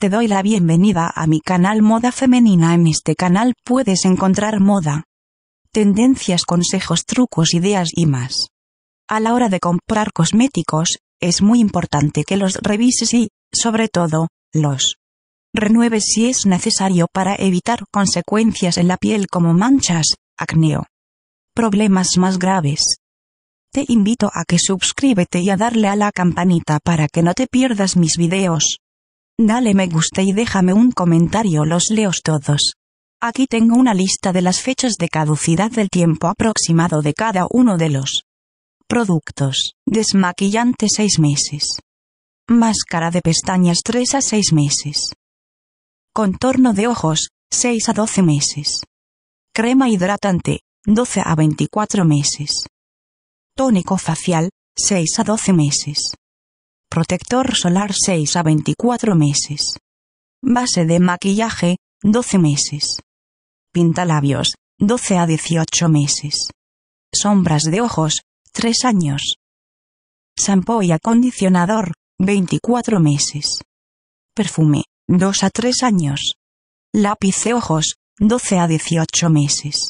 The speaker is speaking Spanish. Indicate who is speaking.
Speaker 1: Te doy la bienvenida a mi canal Moda Femenina. En este canal puedes encontrar moda, tendencias, consejos, trucos, ideas y más. A la hora de comprar cosméticos, es muy importante que los revises y, sobre todo, los renueves si es necesario para evitar consecuencias en la piel como manchas, acné problemas más graves. Te invito a que suscríbete y a darle a la campanita para que no te pierdas mis videos. Dale me gusta y déjame un comentario, los leos todos. Aquí tengo una lista de las fechas de caducidad del tiempo aproximado de cada uno de los productos. Desmaquillante 6 meses. Máscara de pestañas 3 a 6 meses. Contorno de ojos 6 a 12 meses. Crema hidratante 12 a 24 meses. Tónico facial 6 a 12 meses protector solar 6 a 24 meses. Base de maquillaje 12 meses. Pintalabios 12 a 18 meses. Sombras de ojos 3 años. Sampo y acondicionador 24 meses. Perfume 2 a 3 años. Lápiz de ojos 12 a 18 meses.